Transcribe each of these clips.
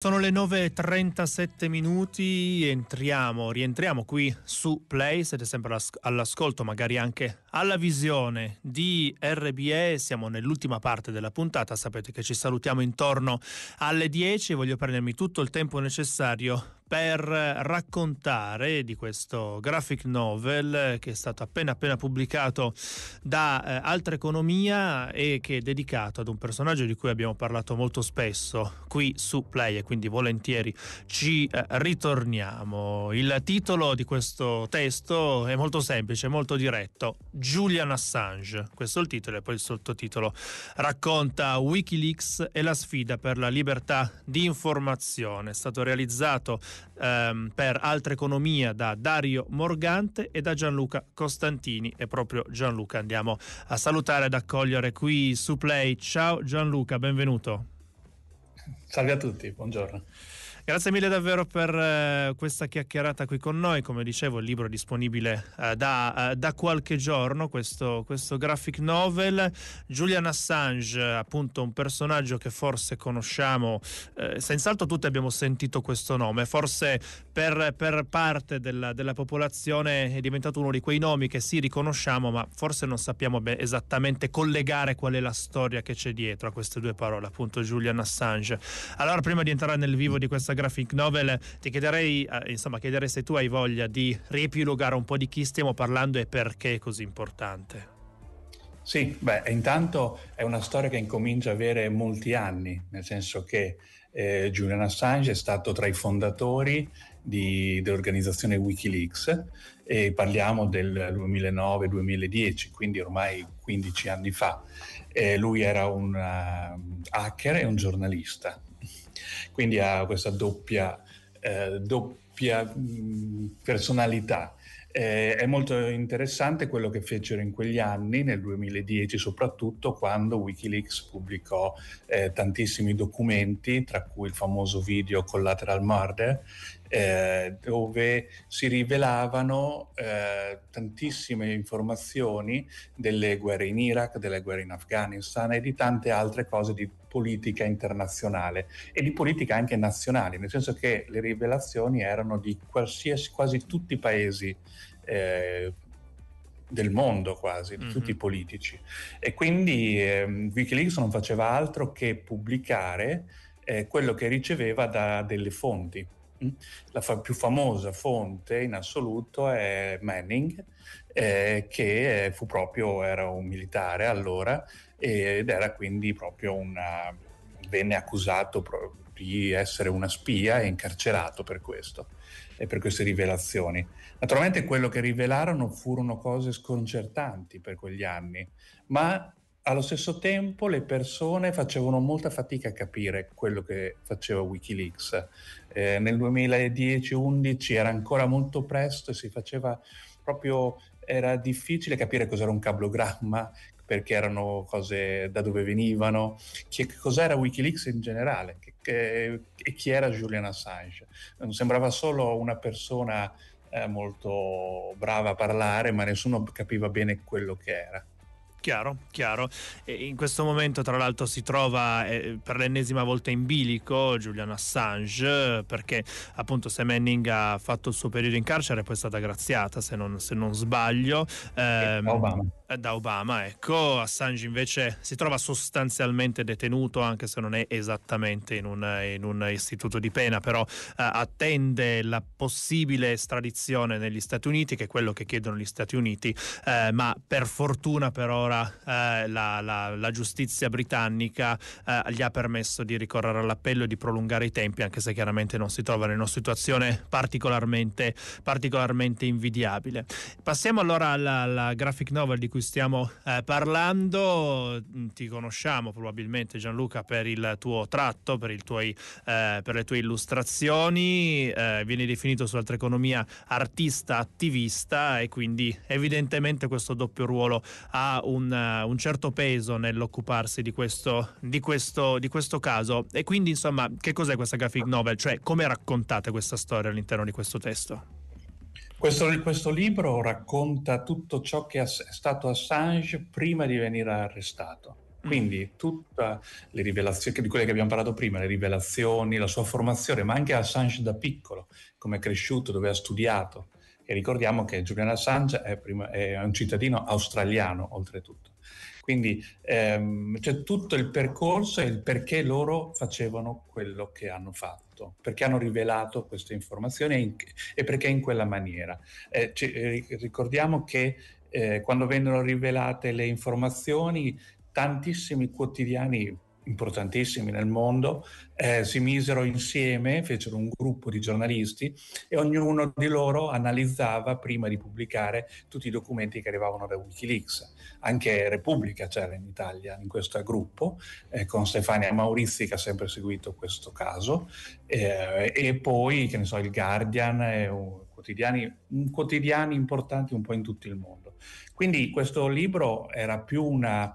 Sono le 9.37 minuti, entriamo, rientriamo qui su Play, siete sempre all'ascolto, magari anche alla visione di RBE, siamo nell'ultima parte della puntata, sapete che ci salutiamo intorno alle 10, voglio prendermi tutto il tempo necessario per raccontare di questo graphic novel che è stato appena appena pubblicato da eh, Altra Economia e che è dedicato ad un personaggio di cui abbiamo parlato molto spesso qui su Play e quindi volentieri ci eh, ritorniamo. Il titolo di questo testo è molto semplice, molto diretto. Julian Assange, questo è il titolo e poi il sottotitolo racconta Wikileaks e la sfida per la libertà di informazione. È stato realizzato ehm, per Altra Economia da Dario Morgante e da Gianluca Costantini e proprio Gianluca andiamo a salutare ed accogliere qui su Play. Ciao Gianluca, benvenuto. Salve a tutti, buongiorno. Grazie mille davvero per eh, questa chiacchierata qui con noi. Come dicevo, il libro è disponibile eh, da, eh, da, qualche giorno, questo, questo, graphic novel. Julian Assange, appunto un personaggio che forse conosciamo, eh, senz'altro tutti abbiamo sentito questo nome, forse per, per parte della, della, popolazione è diventato uno di quei nomi che sì riconosciamo, ma forse non sappiamo ben, esattamente collegare qual è la storia che c'è dietro a queste due parole, appunto Julian Assange. Allora, prima di entrare nel vivo di questa graphic novel, ti chiederei, eh, insomma, chiederei se tu hai voglia di riepilogare un po' di chi stiamo parlando e perché è così importante. Sì, beh, intanto è una storia che incomincia ad avere molti anni, nel senso che eh, Julian Assange è stato tra i fondatori di, dell'organizzazione Wikileaks e parliamo del 2009-2010, quindi ormai 15 anni fa. Eh, lui era un uh, hacker e un giornalista quindi ha questa doppia, eh, doppia mh, mm, personalità. Eh, è molto interessante quello che fecero in quegli anni, nel 2010 soprattutto, quando Wikileaks pubblicò eh, tantissimi documenti, tra cui il famoso video Collateral Murder, eh, dove si rivelavano eh, tantissime informazioni delle guerre in Iraq, delle guerre in Afghanistan e di tante altre cose di politica internazionale e di politica anche nazionale, nel senso che le rivelazioni erano di qualsiasi, quasi tutti i paesi eh, del mondo quasi, di mm-hmm. tutti i mm-hmm. politici. E quindi eh, Wikileaks non faceva altro che pubblicare eh, quello che riceveva da delle fonti. Mm? La fa- più famosa fonte in assoluto è Manning, eh, che fu proprio, era un militare allora ed era quindi proprio una, venne accusato pro- di essere una spia e incarcerato per questo e per queste rivelazioni. Naturalmente quello che rivelarono furono cose sconcertanti per quegli anni, ma allo stesso tempo le persone facevano molta fatica a capire quello che faceva Wikileaks. Eh, nel 2010-11 era ancora molto presto e si faceva proprio, era difficile capire cos'era un cablogramma, perché erano cose da dove venivano, che, cos'era Wikileaks in generale che, che, e chi era Julian Assange. Non sembrava solo una persona eh, molto brava a parlare, ma nessuno capiva bene quello che era. Chiaro, chiaro. E in questo momento, tra l'altro, si trova eh, per l'ennesima volta in bilico Julian Assange, perché appunto se Manning ha fatto il suo periodo in carcere poi è stata graziata, se non, se non sbaglio. Eh, Obama da Obama. Ecco, Assange invece si trova sostanzialmente detenuto, anche se non è esattamente in un, in un istituto di pena, però eh, attende la possibile estradizione negli Stati Uniti, che è quello che chiedono gli Stati Uniti, eh, ma per fortuna per ora eh, la, la, la, giustizia britannica eh, gli ha permesso di ricorrere all'appello e di prolungare i tempi, anche se chiaramente non si trova in una situazione particolarmente, particolarmente invidiabile. Passiamo allora alla, alla graphic novel di cui cui stiamo eh, parlando. Mm, ti conosciamo probabilmente Gianluca per il tuo tratto, per, tuoi, eh, per le tue illustrazioni. Eh, vieni definito su Altra Economia artista attivista e quindi evidentemente questo doppio ruolo ha un, uh, un certo peso nell'occuparsi di questo, di, questo, di questo caso. E quindi insomma che cos'è questa graphic novel? Cioè come raccontate questa storia all'interno di questo testo? Questo, questo, libro racconta tutto ciò che è stato Assange prima di venire arrestato. Mm. Quindi tutte le rivelazioni di quelle che abbiamo parlato prima, le rivelazioni, la sua formazione, ma anche Assange da piccolo, come è cresciuto, dove ha studiato, e ricordiamo che Julian Assange è, prima, è un cittadino australiano, oltretutto. Quindi ehm, c'è tutto il percorso e il perché loro facevano quello che hanno fatto, perché hanno rivelato queste informazioni e, in, e perché in quella maniera. Eh, ci, eh, ricordiamo che eh, quando vennero rivelate le informazioni, tantissimi quotidiani importantissimi nel mondo, eh, si misero insieme, fecero un gruppo di giornalisti e ognuno di loro analizzava prima di pubblicare tutti i documenti che arrivavano da Wikileaks. Anche Repubblica c'era in Italia in questo gruppo, eh, con Stefania Maurizi che ha sempre seguito questo caso, eh, e poi, che ne so, il Guardian, eh, quotidiani, quotidiani importanti un po' in tutto il mondo. Quindi questo libro era più una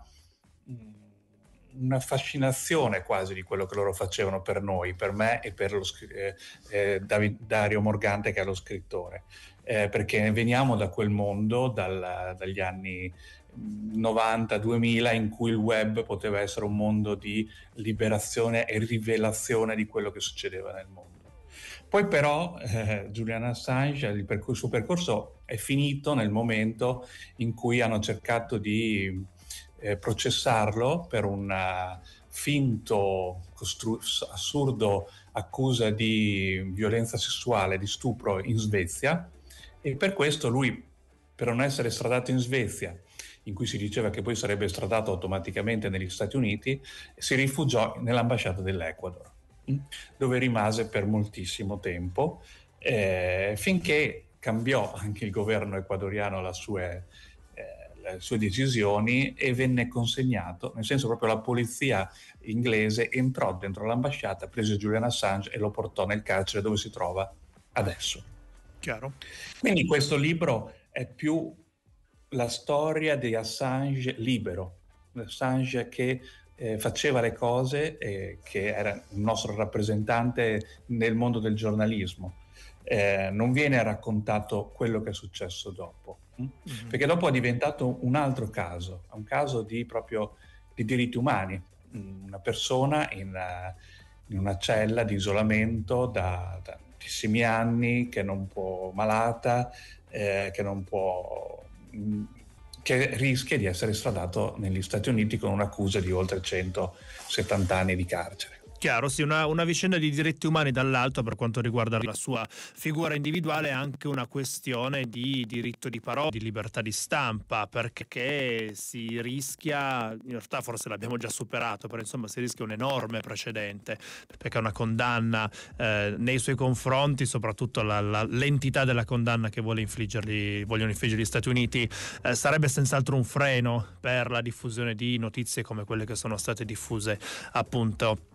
una fascinazione quasi di quello che loro facevano per noi, per me e per lo, eh, eh David, Dario Morgante che è lo scrittore, eh, perché veniamo da quel mondo, dal, dagli anni 90-2000 in cui il web poteva essere un mondo di liberazione e rivelazione di quello che succedeva nel mondo. Poi però eh, Julian Assange, il, percorso, il suo percorso è finito nel momento in cui hanno cercato di eh, processarlo per una eh, finto costru- assurdo accusa di violenza sessuale, di stupro in Svezia e per questo lui, per non essere stradato in Svezia, in cui si diceva che poi sarebbe stradato automaticamente negli Stati Uniti, si rifugiò nell'ambasciata dell'Ecuador, mm. dove rimase per moltissimo tempo, eh, finché cambiò anche il governo ecuadoriano le sue le eh, sue decisioni e venne consegnato, nel senso proprio la polizia inglese entrò dentro l'ambasciata, prese Julian Assange e lo portò nel carcere dove si trova adesso. Chiaro. Quindi questo libro è più la storia di Assange libero, Assange che eh, faceva le cose, e che era il nostro rappresentante nel mondo del giornalismo. Eh, non viene raccontato quello che è successo dopo. Mm-hmm. Perché dopo è diventato un altro caso, un caso di proprio di diritti umani. Mm, una persona in, eh, in una cella di isolamento da, da tantissimi anni, che non può, malata, eh, che non può, mm, che rischia di essere stradato negli Stati Uniti con un'accusa di oltre 170 anni di carcere. Chiaro, sì, una, una, vicenda di diritti umani dall'alto per quanto riguarda la sua figura individuale è anche una questione di diritto di parola, di libertà di stampa, perché si rischia, in realtà forse l'abbiamo già superato, però insomma si rischia un enorme precedente, perché una condanna eh, nei suoi confronti, soprattutto la, la, l'entità della condanna che vogliono infliggere gli Stati Uniti, eh, sarebbe senz'altro un freno per la diffusione di notizie come quelle che sono state diffuse appunto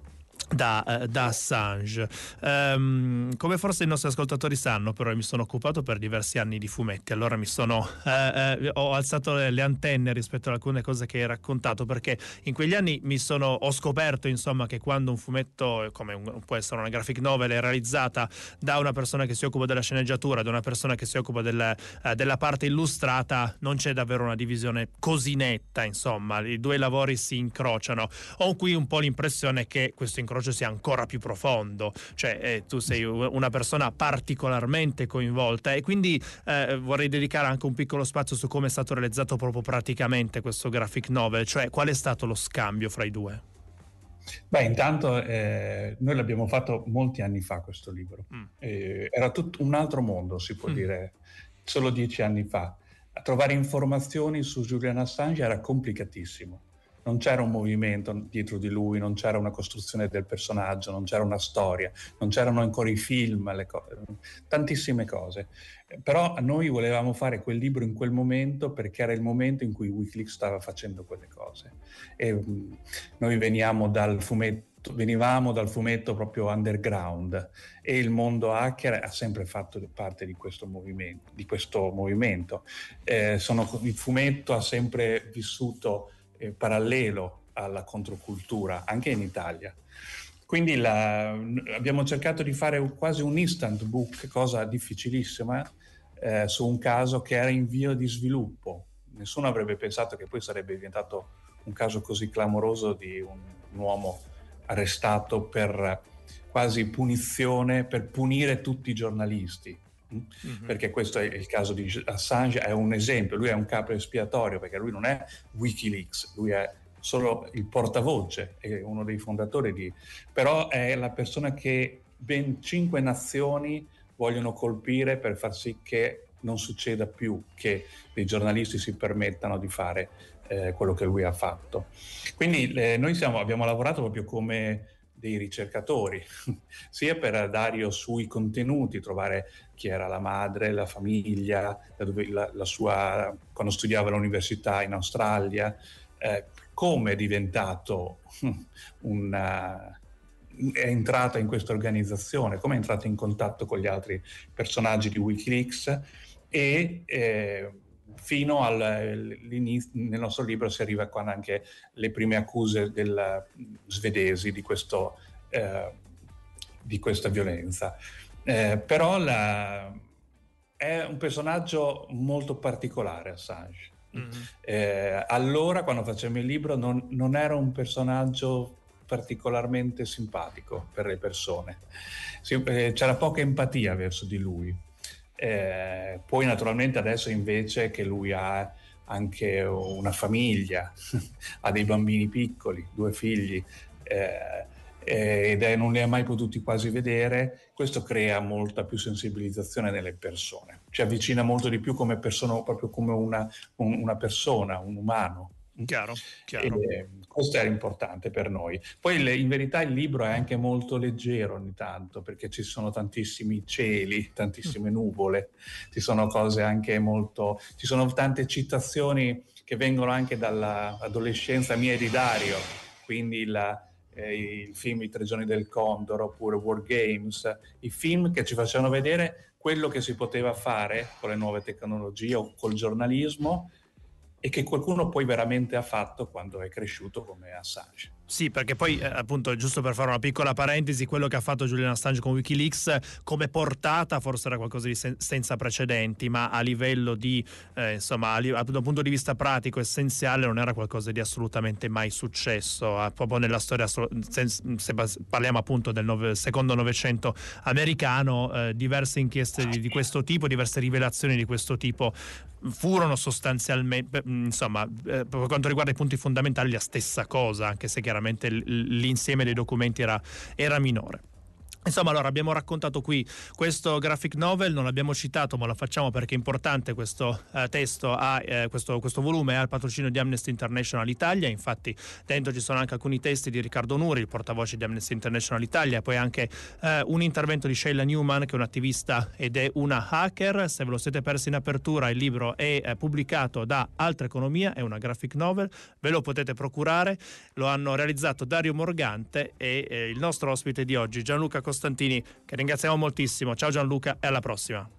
da, eh, da, Assange. Um, come forse i nostri ascoltatori sanno, però mi sono occupato per diversi anni di fumetti, allora mi sono, eh, eh, ho alzato le antenne rispetto ad alcune cose che hai raccontato, perché in quegli anni sono, ho scoperto insomma, che quando un fumetto, come un, può essere una graphic novel, è realizzata da una persona che si occupa della sceneggiatura, da una persona che si occupa del, eh, della parte illustrata, non c'è davvero una divisione così netta, insomma, i due lavori si incrociano. Ho qui un po' l'impressione che questo incrocio approccio sia ancora più profondo, cioè eh, tu sei una persona particolarmente coinvolta e quindi eh, vorrei dedicare anche un piccolo spazio su come è stato realizzato proprio praticamente questo graphic novel, cioè qual è stato lo scambio fra i due? Beh, intanto eh, noi l'abbiamo fatto molti anni fa questo libro, mm. era tutto un altro mondo, si può mm. dire, solo dieci anni fa. A trovare informazioni su Julian Assange era complicatissimo non c'era un movimento dietro di lui, non c'era una costruzione del personaggio, non c'era una storia, non c'erano ancora i film, cose, tantissime cose. Però noi volevamo fare quel libro in quel momento perché era il momento in cui Wikileaks stava facendo quelle cose. E noi veniamo dal fumetto venivamo dal fumetto proprio underground e il mondo hacker ha sempre fatto parte di questo movimento. Di questo movimento. Eh, sono, il fumetto ha sempre vissuto eh, parallelo alla controcultura, anche in Italia. Quindi la, abbiamo cercato di fare quasi un instant book, cosa difficilissima, eh, su un caso che era in via di sviluppo. Nessuno avrebbe pensato che poi sarebbe diventato un caso così clamoroso di un, un uomo arrestato per quasi punizione, per punire tutti i giornalisti. Mm-hmm. Perché questo è il caso di Assange, è un esempio, lui è un capo espiatorio perché lui non è Wikileaks, lui è solo il portavoce, è uno dei fondatori di... però è la persona che ben cinque nazioni vogliono colpire per far sì che non succeda più che dei giornalisti si permettano di fare eh, quello che lui ha fatto. Quindi eh, noi siamo, abbiamo lavorato proprio come dei ricercatori, sia per Dario sui contenuti, trovare chi era la madre, la famiglia, la, la sua, quando studiava all'università in Australia, eh, come è diventato una, eh, è entrata in questa organizzazione, come è entrata in contatto con gli altri personaggi di Wikileaks e eh, fino all'inizio, nel nostro libro si arriva quando anche le prime accuse del, mm, svedesi di, questo, eh, di questa violenza. Eh, però la, è un personaggio molto particolare Assange. Mm-hmm. Eh, allora, quando facevamo il libro, non, non, era un personaggio particolarmente simpatico per le persone. Si, eh, c'era poca empatia verso di lui eh, poi naturalmente adesso invece che lui ha anche una famiglia, ha dei bambini piccoli, due figli, eh, eh, ed è, non li ha mai potuti quasi vedere, questo crea molta più sensibilizzazione nelle persone, ci avvicina molto di più come persona, proprio come una, un, una persona, un umano. Chiaro, chiaro. E questo era importante per noi. Poi in verità il libro è anche molto leggero ogni tanto perché ci sono tantissimi cieli, tantissime nuvole, ci sono cose anche molto... ci sono tante citazioni che vengono anche dall'adolescenza mia di Dario, quindi la, eh, il film I tre giorni del Condor oppure War Games, i film che ci facevano vedere quello che si poteva fare con le nuove tecnologie o col giornalismo e che qualcuno poi veramente ha fatto quando è cresciuto come Assange. Sì, perché poi eh, appunto, giusto per fare una piccola parentesi, quello che ha fatto Julian Assange con Wikileaks come portata forse era qualcosa di sen- senza precedenti, ma a livello di, eh, insomma, li- da un punto di vista pratico essenziale non era qualcosa di assolutamente mai successo, eh, proprio nella storia, se parliamo appunto del nove- secondo novecento americano, eh, diverse inchieste di-, di questo tipo, diverse rivelazioni di questo tipo furono sostanzialmente, insomma, eh, per quanto riguarda i punti fondamentali la stessa cosa, anche se chiaramente chiaramente l'insieme dei documenti era, era minore. Insomma, allora abbiamo raccontato qui questo graphic novel, non l'abbiamo citato, ma lo facciamo perché è importante questo eh, testo, ha, eh, questo, questo, volume al il patrocinio di Amnesty International Italia, infatti dentro ci sono anche alcuni testi di Riccardo Nuri, il portavoce di Amnesty International Italia, poi anche eh, un intervento di Sheila Newman che è un'attivista ed è una hacker, se ve lo siete persi in apertura il libro è eh, pubblicato da Altra Economia, è una graphic novel, ve lo potete procurare, lo hanno realizzato Dario Morgante e eh, il nostro ospite di oggi Gianluca Costanzo Costantini, che ringraziamo moltissimo. Ciao Gianluca e alla prossima.